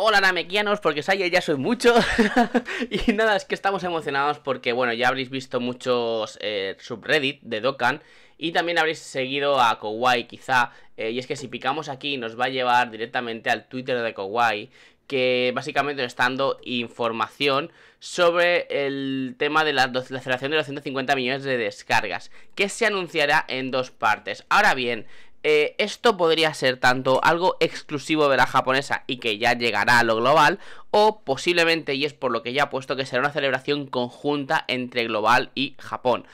Hola Namekianos, porque Sayer ya soy mucho Y nada, es que estamos emocionados porque, bueno, ya habréis visto muchos eh, subreddit de Dokkan Y también habréis seguido a Kowai quizá eh, Y es que si picamos aquí nos va a llevar directamente al Twitter de Kowai que básicamente está dando información sobre el tema de la aceleración de los 150 millones de descargas, que se anunciará en dos partes. Ahora bien, eh, esto podría ser tanto algo exclusivo de la japonesa y que ya llegará a lo global, o posiblemente, y es por lo que ya puesto que será una celebración conjunta entre global y Japón.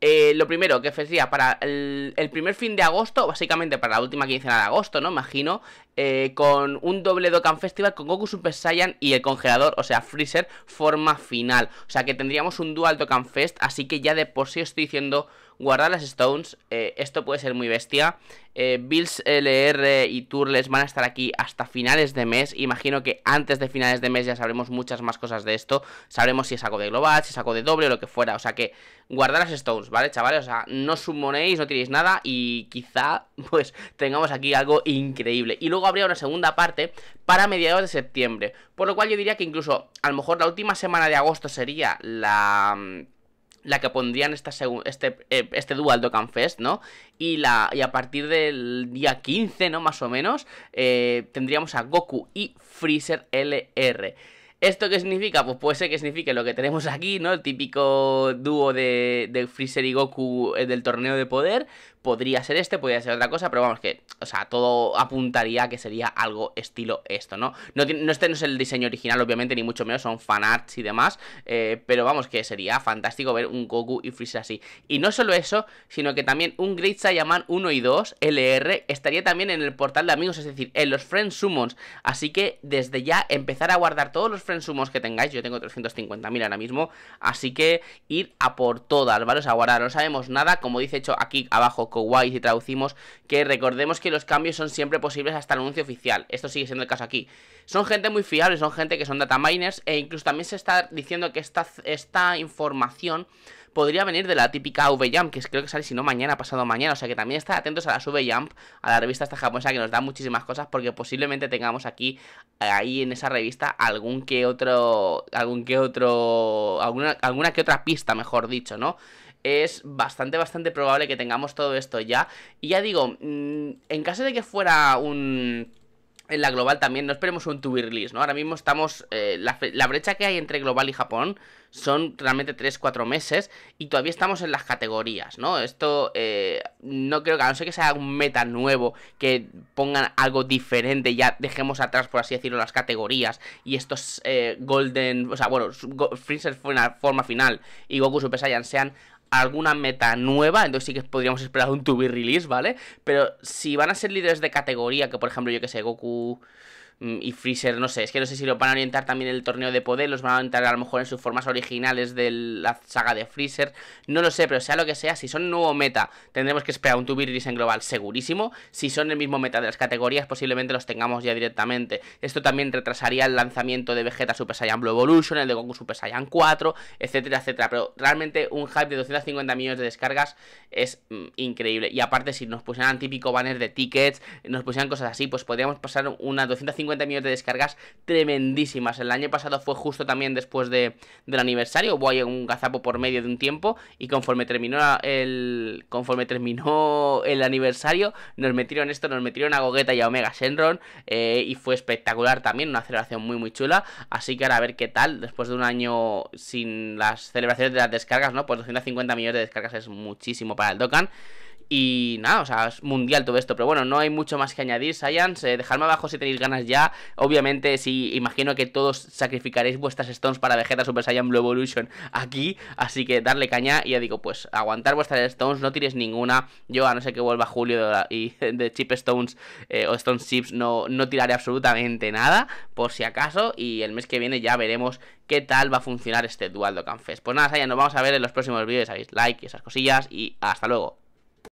Eh, lo primero, que sería para el, primer fin de agosto, básicamente para la última quincena de agosto, ¿no? Imagino, eh, con un doble Dokkan Festival con Goku Super Saiyan y el congelador, o sea, Freezer, forma final. O sea, que tendríamos un dual Dokkan Fest, así que ya de por sí estoy diciendo, guardar las Stones, esto puede ser muy bestia. Eh, Bills LR y Turles van a estar aquí hasta finales de mes. Imagino que antes de finales de mes ya sabremos muchas más cosas de esto. Sabremos si es de global, si saco de doble o lo que fuera. O sea que guardar las stones, ¿vale, chavales? O sea, no sumonéis, no tiréis nada y quizá pues tengamos aquí algo increíble. Y luego habría una segunda parte para mediados de septiembre. Por lo cual yo diría que incluso a lo mejor la última semana de agosto sería la mm, la que pondrían esta este, eh, este Dual Dokkan Fest, ¿no? Y, la, y a partir del día 15, ¿no? Más o menos, eh, tendríamos a Goku y Freezer LR. ¿Esto qué significa? Pues puede ser que signifique lo que tenemos aquí, ¿no? El típico dúo de, Freezer y Goku eh, del torneo de poder. Podría ser este, podría ser otra cosa, pero vamos que, o sea, todo apuntaría a que sería algo estilo esto, ¿no? No, este no es el diseño original, obviamente, ni mucho menos, son fanarts y demás, eh, pero vamos que sería fantástico ver un Goku y Freezer así. Y no solo eso, sino que también un Great Saiyaman 1 y 2 LR estaría también en el portal de amigos, es decir, en los Friends Summons. Así que desde ya empezar a guardar todos los Friends Summons que tengáis, yo tengo 350.000 ahora mismo, así que ir a por todas, ¿vale? O sea, guardar, no sabemos nada, como dice hecho aquí abajo o si traducimos, que recordemos que los cambios son siempre posibles hasta el anuncio oficial. Esto sigue siendo el caso aquí. Son gente muy fiable, son gente que son data miners e incluso también se está diciendo que esta, esta información podría venir de la típica VJump, que creo que sale si no mañana, pasado mañana. O sea que también estar atentos a las V-Jump, a la revista esta japonesa que nos da muchísimas cosas, porque posiblemente tengamos aquí, ahí en esa revista, algún que otro, algún que otro, alguna, alguna que otra pista, mejor dicho, ¿no? es bastante, bastante probable que tengamos todo esto ya. Y ya digo, mm, en caso de que fuera un en la global también no esperemos un to release, ¿no? Ahora mismo estamos. Eh, la, brecha que hay entre global y Japón son realmente 3-4 meses y todavía estamos en las categorías, ¿no? Esto eh, no creo que, no ser que sea un meta nuevo, que pongan algo diferente, ya dejemos atrás, por así decirlo, las categorías y estos eh, Golden. O sea, bueno, Freezer fue una forma final y Goku Super Saiyan sean alguna meta nueva, entonces sí que podríamos esperar un to be release, ¿vale? Pero si van a ser líderes de categoría, que por ejemplo, yo que sé, Goku Mm, y Freezer, no sé, es que no sé si lo van a orientar también en el torneo de poder, los van a orientar a lo mejor en sus formas originales de la saga de Freezer, no lo sé, pero sea lo que sea, si son nuevo meta, tendremos que esperar un Tubiris en global segurísimo, si son el mismo meta de las categorías, posiblemente los tengamos ya directamente, esto también retrasaría el lanzamiento de Vegeta Super Saiyan Blue Evolution, el de Goku Super Saiyan 4, etcétera, etcétera, pero realmente un hype de 250 millones de descargas es mm, increíble, y aparte si nos pusieran típico banner de tickets, nos pusieran cosas así, pues podríamos pasar unas 250 millones de descargas tremendísimas. El año pasado fue justo también después de, del aniversario, hubo ahí un gazapo por medio de un tiempo y conforme terminó el, conforme terminó el aniversario nos metieron esto, nos metieron a Gogeta y a Omega Shenron eh, y fue espectacular también, una celebración muy muy chula. Así que ahora a ver qué tal, después de un año sin las celebraciones de las descargas, ¿no? Pues 250 millones de descargas es muchísimo para el Dokkan. Y nada, o sea, es mundial todo esto. Pero bueno, no hay mucho más que añadir, Saiyans eh, dejadme abajo si tenéis ganas ya. Obviamente, si sí, imagino que todos sacrificaréis vuestras stones para Vegeta Super Saiyan Blue Evolution aquí. Así que darle caña. Y ya digo, pues aguantar vuestras stones, no tiréis ninguna. Yo, a no ser que vuelva Julio de y de Chip Stones eh, o Stone Chips, no, no tiraré absolutamente nada. Por si acaso. Y el mes que viene ya veremos qué tal va a funcionar este Dual Dokkan Fest. Pues nada, Saiyan, nos vamos a ver en los próximos vídeos. Sabéis, like y esas cosillas. Y hasta luego.